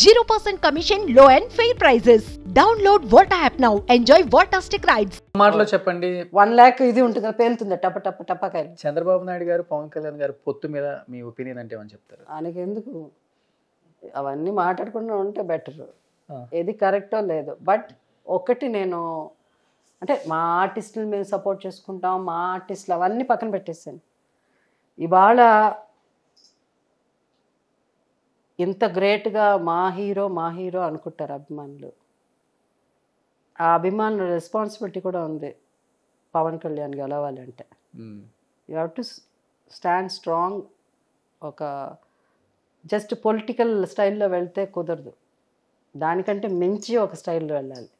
Zero percent commission లో and fair prices download వాటా app now enjoy వాటాస్టిక్ rides మాటలో చెప్పండి వన్ ల్యాక్ ఇది ఉంటుంది కదా పేలుతుంది టప టప టపకాయలు చంద్రబాబు నాయుడు గారు పవన్ కళ్యాణ్ గారు పొత్తు మీద మీ ఒపీనియన్ అంటే ఏమని చెప్తారు ఆయనకి ఎందుకు అవన్నీ మాట్లాడకుండా ఉంటే బెటర్ ఏది కరెక్టో లేదు బట్ ఒకటి నేను అంటే మా ఆర్టిస్టులు మేము సపోర్ట్ చేసుకుంటాం మా ఆర్టిస్టులు అవన్నీ పక్కన పెట్టేసాను ఇవాళ ఇంత గ్రేట్గా మా హీరో మా హీరో అనుకుంటారు అభిమానులు ఆ అభిమానుల రెస్పాన్సిబిలిటీ కూడా ఉంది పవన్ కళ్యాణ్ గెలవాలంటే you have to stand strong ఒక జస్ట్ పొలిటికల్ స్టైల్లో వెళ్తే కుదరదు దానికంటే మించి ఒక స్టైల్లో వెళ్ళాలి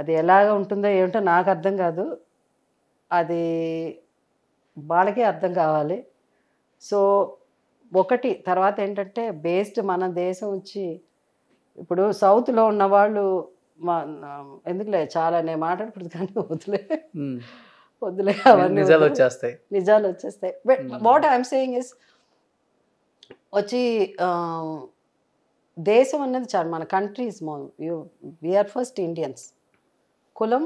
అది ఎలాగ ఉంటుందో ఏమిటో నాకు అర్థం కాదు అది వాళ్ళకే అర్థం కావాలి సో ఒకటి తర్వాత ఏంటంటే బేస్డ్ మన దేశం వచ్చి ఇప్పుడు సౌత్లో ఉన్నవాళ్ళు మా ఎందుకులే చాలా నేను మాట్లాడకూడదు కానీ వదిలే వదిలే అవన్నీ నిజాలు వచ్చేస్తాయి నిజాలు వచ్చేస్తాయి but what I'm saying is వచ్చి దేశం అనేది చాలా మన కంట్రీస్ మో యూ వీఆర్ ఫస్ట్ ఇండియన్స్ కులం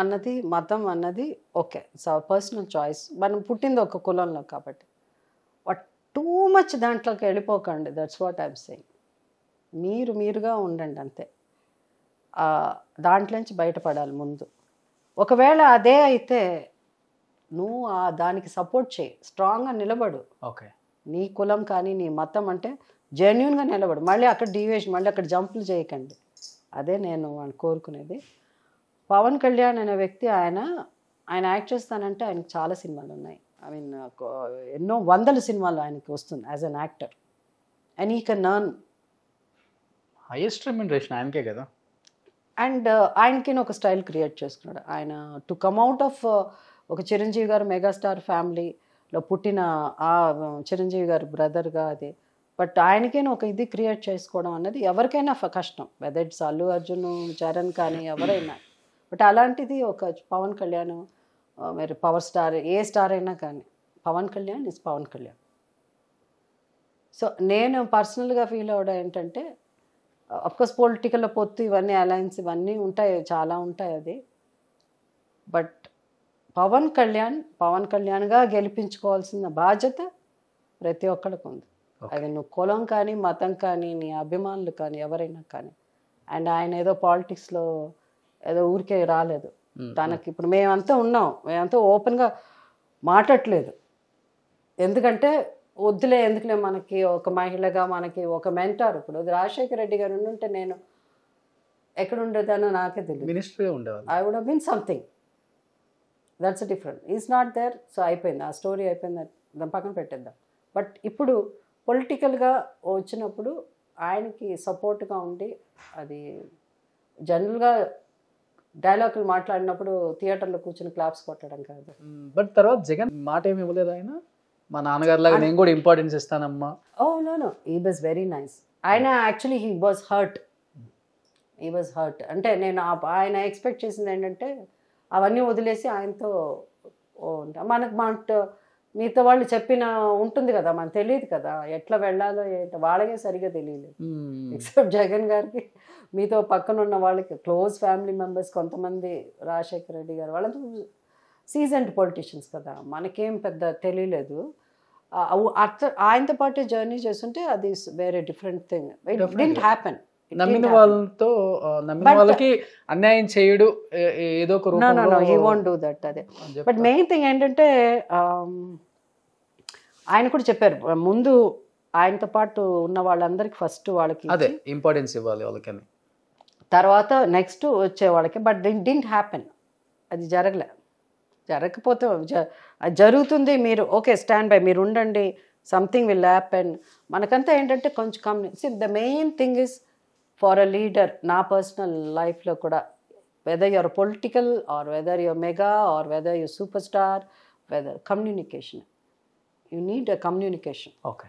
అన్నది మతం అన్నది ఓకే పర్సనల్ చాయిస్ మనం పుట్టింది ఒక కులంలో కాబట్టి టూ మచ్ దాంట్లోకి వెళ్ళిపోకండి దట్స్ వాట్ ఐఎమ్ సెయింగ్ మీరు మీరుగా ఉండండి అంతే దాంట్లోంచి బయటపడాలి ముందు ఒకవేళ అదే అయితే నువ్వు ఆ దానికి సపోర్ట్ చేయి స్ట్రాంగ్గా నిలబడు ఓకే నీ కులం కానీ నీ మతం అంటే జెన్యున్గా నిలబడు మళ్ళీ అక్కడ డివేజ్ మళ్ళీ అక్కడ జంపులు చేయకండి అదే నేను కోరుకునేది పవన్ కళ్యాణ్ అనే వ్యక్తి ఆయన ఆయన యాక్ట్ చేస్తానంటే ఆయనకు చాలా సినిమాలు ఉన్నాయి ఐ మీన్ uh, ఎన్నో వందల సినిమాలు ఆయనకి వస్తుంది as an actor and he can earn highest remuneration ఆయనకే కదా అండ్ uh, ఆయనకి ఒక స్టైల్ క్రియేట్ చేసుకున్నాడు ఆయన టు కమ్ అవుట్ ఆఫ్ ఒక చిరంజీవి గారు మెగాస్టార్ ఫ్యామిలీలో పుట్టిన ఆ చిరంజీవి గారు బ్రదర్గా అది బట్ ఆయనకైనా ఒక ఇది క్రియేట్ చేసుకోవడం అనేది ఎవరికైనా కష్టం వెదర్ ఇట్స్ అల్లు అర్జున్ చరణ్ కానీ ఎవరైనా బట్ అలాంటిది ఒక పవన్ కళ్యాణ్ మీరు పవర్ స్టార్ ఏ స్టార్ అయినా కానీ పవన్ కళ్యాణ్ ఇస్ పవన్ కళ్యాణ్ సో నేను పర్సనల్గా ఫీల్ అవడం ఏంటంటే అఫ్కోర్స్ పొలిటికల్ పొత్తు ఇవన్నీ అలయన్స్ ఇవన్నీ ఉంటాయి చాలా ఉంటాయి అది బట్ పవన్ కళ్యాణ్ పవన్ కళ్యాణ్గా గెలిపించుకోవాల్సిన బాధ్యత ప్రతి ఒక్కరికి ఉంది అది నువ్వు కులం కానీ మతం కానీ నీ అభిమానులు కానీ ఎవరైనా కానీ అండ్ ఆయన ఏదో పాలిటిక్స్లో ఏదో ఊరికే రాలేదు తనకి ఇప్పుడు మేమంతా ఉన్నాం మేమంతా ఓపెన్గా మాట్లాడలేదు ఎందుకంటే వద్దులే ఎందుకులే మనకి ఒక మహిళగా మనకి ఒక మెంటార్ ఇప్పుడు రాజశేఖర రెడ్డి గారు ఉంటే నేను ఎక్కడ ఉండేదానో నాకే తెలియదు I would been something that's different is not there so అయిపోయింది ఆ స్టోరీ అయిపోయింది దాని పక్కన పెట్టేద్దాం బట్ ఇప్పుడు పొలిటికల్గా వచ్చినప్పుడు ఆయనకి సపోర్ట్గా ఉండి అది జనరల్గా డైలాగులు మాట్లాడినప్పుడు థియేటర్లో కూర్చుని క్లాప్స్ కొట్టడం కాదు బట్ తర్వాత జగన్ మాట ఏమి ఇవ్వలేదు ఆయన మా నాన్నగారు లాగా నేను కూడా ఇంపార్టెన్స్ ఇస్తానమ్మా oh no no he was very nice ఆయన actually he was hurt he was hurt అంటే నేను ఆయన ఎక్స్పెక్ట్ చేసింది ఏంటంటే అవన్నీ వదిలేసి ఆయనతో మనకు మన మిగతా వాళ్ళు చెప్పిన ఉంటుంది కదా మనకు తెలియదు కదా ఎట్లా వెళ్ళాలో ఏంటో వాళ్ళకే సరిగా తెలియలేదు ఎక్సెప్ట్ జగన్ గారికి మీతో పక్కన ఉన్న వాళ్ళకి క్లోజ్ ఫ్యామిలీ మెంబర్స్ కొంతమంది రాజశేఖర రెడ్డి గారు వాళ్ళంతా సీజన్డ్ పొలిటీషియన్స్ కదా మనకేం పెద్ద తెలియలేదు అట్లా ఆయనతో పాటు జర్నీ చేస్తుంటే అది వేరే different thing it didn't happen నమ్మిన వాళ్ళతో నమ్మిన వాళ్ళకి అన్యాయం చేయడు ఏదో ఒక దట్ అదే బట్ మెయిన్ థింగ్ ఏంటంటే ఆయన కూడా చెప్పారు ముందు ఆయనతో పాటు ఉన్న వాళ్ళందరికి ఫస్ట్ వాళ్ళకి అదే ఇంపార్టెన్స్ ఇవ్వాలి వాళ్ళకని తర్వాత నెక్స్ట్ వచ్చే వాళ్ళకి బట్ దీన్ డింట్ హ్యాపెన్ అది జరగలే జరగకపోతే జరుగుతుంది మీరు ఓకే స్టాండ్ బై మీరు ఉండండి సంథింగ్ విల్ హ్యాపెన్ మనకంతా ఏంటంటే కొంచెం కమ్యూని the main thing is for a leader నా పర్సనల్ లైఫ్లో కూడా whether your political or whether your mega or whether your super star whether communication you need a communication okay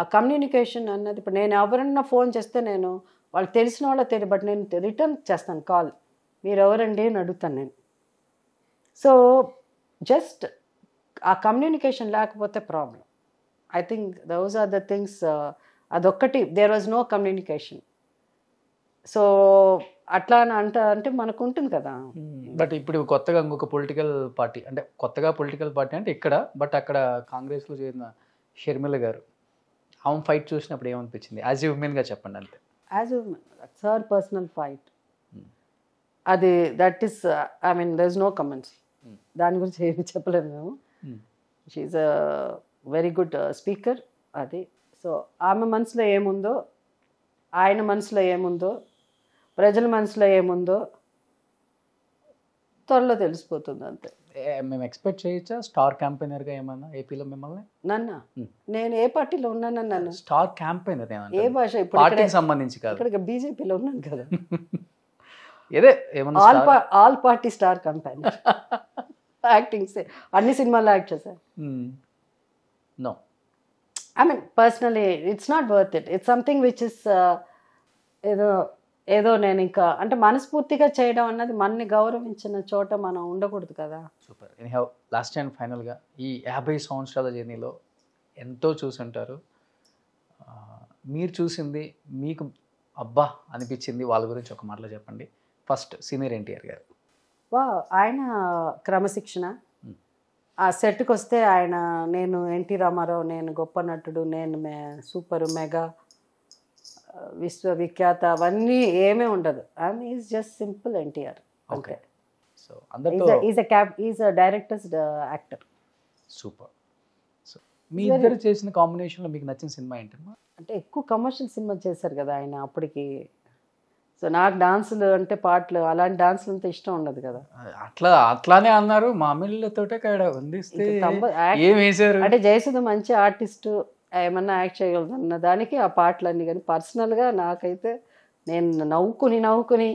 ఆ కమ్యూనికేషన్ అన్నది ఇప్పుడు నేను ఎవరన్నా ఫోన్ చేస్తే నేను వాళ్ళు తెలిసిన వాళ్ళ తెలియదు బట్ నేను రిటర్న్ చేస్తాను కాల్ మీరు ఎవరండి అని అడుగుతాను నేను సో జస్ట్ ఆ కమ్యూనికేషన్ లేకపోతే problem I think those are the things అదొక్కటి there was no communication so అట్లా అని అంట అంటే మనకు ఉంటుంది కదా బట్ hmm. ఇప్పుడు కొత్తగా ఇంకొక పొలిటికల్ పార్టీ అంటే కొత్తగా పొలిటికల్ పార్టీ అంటే ఇక్కడ బట్ అక్కడ కాంగ్రెస్లో చేరిన షర్మిల గారు ఆమె ఫైట్ చూసినప్పుడు ఏమనిపించింది యాజ్ ఎ ఉమెన్గా చెప్పండి అంతే యాజ్ సార్ పర్సనల్ ఫైట్ అది that is I mean there is no comments దాని గురించి ఏమి చెప్పలేము మేము she is a very good speaker అది సో ఆమె మనసులో ఏముందో ఆయన మనసులో ఏముందో ప్రజల మనసులో ఏముందో త్వరలో తెలిసిపోతుంది అంతే మేము ఎక్స్పెక్ట్ చేయొచ్చా స్టార్ క్యాంపెయినర్గా ఏమన్నా ఏపీలో మిమ్మల్ని నన్న నేను ఏ పార్టీలో ఉన్నాను నన్ను స్టార్ క్యాంపెయినర్ ఏ భాష పార్టీకి సంబంధించి కాదు ఇక్కడ బీజేపీలో ఉన్నాను కదా ఏదే ఏమన్నా all all party star campaigner actings అన్ని సినిమాల్లో యాక్ట్ చేశారు no I mean personally it's not worth it it's something which is ఏదో ఏదో నేను ఇంకా అంటే మనస్ఫూర్తిగా చేయడం అన్నది మనని గౌరవించిన చోట మనం ఉండకూడదు కదా సూపర్ హౌ లాస్ట్ అండ్ ఫైనల్గా ఈ యాభై సంవత్సరాల జర్నీలో ఎంతో చూసుంటారు మీరు చూసింది మీకు అబ్బా అనిపించింది వాళ్ళ గురించి ఒక మాటలో చెప్పండి ఫస్ట్ సీనియర్ ఎన్టీఆర్ గారు వా ఆయన క్రమశిక్షణ ఆ సెట్కి వస్తే ఆయన నేను ఎన్టీ రామారావు నేను గొప్ప నటుడు నేను మే సూపర్ మెగా విశ్వవిఖ్యాత అవన్నీ ఏమీ ఉండదు ఆమె is just simple NTR okay so అందరితో is a cap is a directors actor super so మీ ఇద్దరు చేసిన కాంబినేషన్ లో మీకు నచ్చిన సినిమా ఏంటమ్మా అంటే ఎక్కువ కమర్షియల్ సినిమా చేశారు కదా ఆయన అప్పటికి సో నాకు డాన్సులు అంటే పాటలు అలాంటి డాన్సులు అంత ఇష్టం ఉండదు కదా అట్లా అట్లానే అన్నారు మామిళ్ళతోటే ఇక్కడ వందిస్తే ఏం అంటే జయసుధ మంచి ఆర్టిస్టు ఏమన్నా యాక్ట్ చేయగలదన్న దానికి ఆ పాటలన్నీ కానీ పర్సనల్గా నాకైతే నేను నవ్వుకుని నవ్వుకుని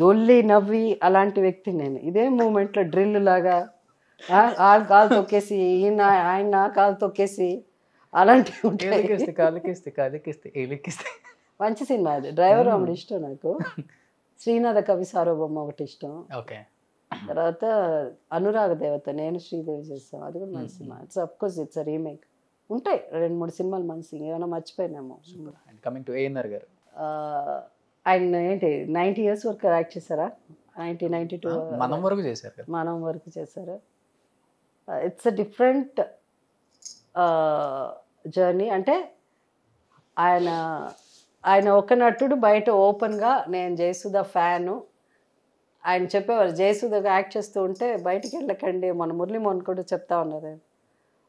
దొల్లి నవ్వి అలాంటి వ్యక్తి నేను ఇదే మూమెంట్లో డ్రిల్ లాగా వాళ్ళ కాలు తొక్కేసి ఈయన ఆయన కాలు తొక్కేసి అలాంటివి ఉంటాయి మంచి సినిమా అది డ్రైవర్ ఒకటి ఇష్టం నాకు శ్రీనాథ కవి సార్వభౌమ ఒకటి ఇష్టం ఓకే తర్వాత అనురాగ దేవత నేను శ్రీదేవి చేస్తాను అది కూడా మంచి సినిమా it's of course it's remake ఉంటాయి రెండు మూడు సినిమాలు మంచి ఏమైనా మర్చిపోయినామో కమింగ్ టు ఏఎన్ఆర్ గారు ఆయన ఏంటి నైంటీ ఇయర్స్ వరకు యాక్ట్ చేశారా నైన్టీ నైన్టీ టూ మనం వరకు చేశారు మనం వరకు చేశారు ఇట్స్ అ డిఫరెంట్ జర్నీ అంటే ఆయన ఆయన ఒక నటుడు బయట ఓపెన్గా నేను జయసుధ ఫ్యాను ఆయన చెప్పేవారు జయసుధగా యాక్ట్ చేస్తూ ఉంటే బయటికి వెళ్ళకండి మన మోహన్ కూడా చెప్తా ఉన్నారు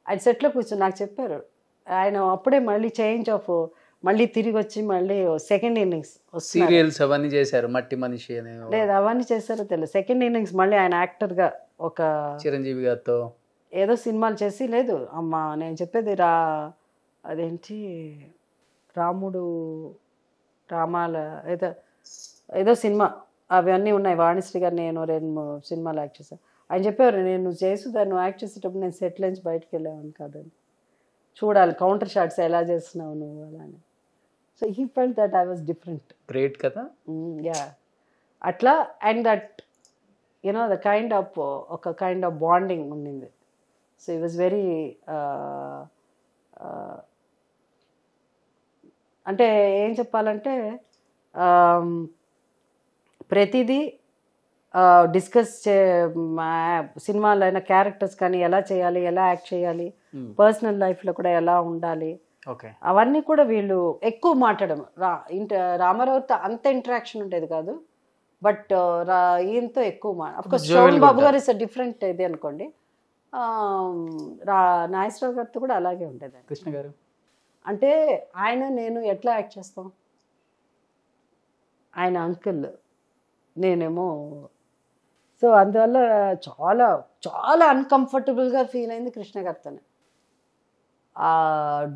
ఆయన సెట్లో కూర్చొని నాకు చెప్పారు ఆయన అప్పుడే మళ్ళీ చేంజ్ ఆఫ్ మళ్ళీ తిరిగి వచ్చి మళ్ళీ సెకండ్ ఇన్నింగ్స్ సీరియల్స్ అవన్నీ చేశారు మట్టి మనిషి లేదు అవన్నీ చేశారో తెలియదు సెకండ్ ఇన్నింగ్స్ మళ్ళీ ఆయన యాక్టర్గా ఒక చిరంజీవి గారితో ఏదో సినిమాలు చేసి లేదు అమ్మా నేను చెప్పేది రా అదేంటి రాముడు రామాల ఏదో ఏదో సినిమా అవన్నీ ఉన్నాయి వాణిశ్రీ గారు నేను రెండు సినిమాలు యాక్ట్ చేశాను ఆయన చెప్పేవారు నేను నువ్వు దాన్ని నువ్వు యాక్ట్ చేసేటప్పుడు నేను సెట్ నుంచి బయటకు వెళ్ళేవాను కాదని చూడాలి కౌంటర్ షాట్స్ ఎలా చేస్తున్నావు నువ్వు అలానే so he felt that I was different great కదా యా mm, అట్లా and that you know the kind of ఒక కైండ్ ఆఫ్ బాండింగ్ ఉండింది సో ఈ వాజ్ వెరీ అంటే ఏం చెప్పాలంటే um, ప్రతిదీ డిస్కస్ చే సినిమాలో అయిన క్యారెక్టర్స్ కానీ ఎలా చేయాలి ఎలా యాక్ట్ చేయాలి పర్సనల్ hmm. లైఫ్లో కూడా ఎలా ఉండాలి అవన్నీ కూడా వీళ్ళు ఎక్కువ మాట్లాడడం రా ఇంట రామారావుతో అంత ఇంటరాక్షన్ ఉండేది కాదు బట్ ఈయనతో ఎక్కువ శోభన్ బాబు గారు ఇస్ డిఫరెంట్ ఇది అనుకోండి రా నాగేశ్వరరావు గారితో కూడా అలాగే ఉండేది కృష్ణ గారు అంటే ఆయన నేను ఎట్లా యాక్ట్ చేస్తాం ఆయన అంకిల్ నేనేమో సో అందువల్ల చాలా చాలా అన్కంఫర్టబుల్గా ఫీల్ అయింది కృష్ణ గారితోనే ఆ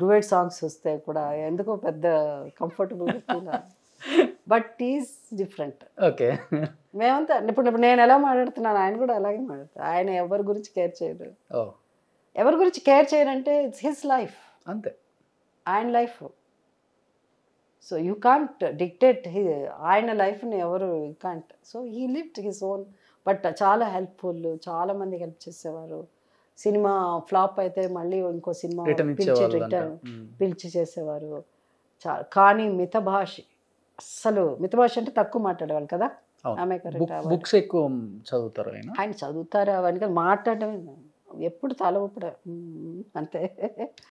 డువేట్ సాంగ్స్ వస్తే కూడా ఎందుకో పెద్ద కంఫర్టబుల్గా feel but is different okay మేమంతా ఇప్పుడు నేను ఎలా మాట్లాడుతున్నాను ఆయన కూడా అలాగే మాట్లాడతాను ఆయన ఎవరి గురించి కేర్ చేయరు ఎవరి గురించి కేర్ చేయరంటే ఇట్స్ హిస్ లైఫ్ అంతే ఆయన life so you can't dictate ఆయన లైఫ్ని ఎవరు can't so he lived his own but చాలా హెల్ప్ఫుల్ చాలా మంది హెల్ప్ చేసేవారు సినిమా ఫ్లాప్ అయితే మళ్ళీ ఇంకో సినిమా పిలిచి రిటర్న్ పిలిచి చేసేవారు కానీ అసలు మిత భాష అంటే తక్కువ మాట్లాడేవాళ్ళు కదా ఆమె బుక్స్ ఎక్కువ చదువుతారు ఆయన చదువుతారు అవన్నీ ఎప్పుడు తల ఊపడం అంతే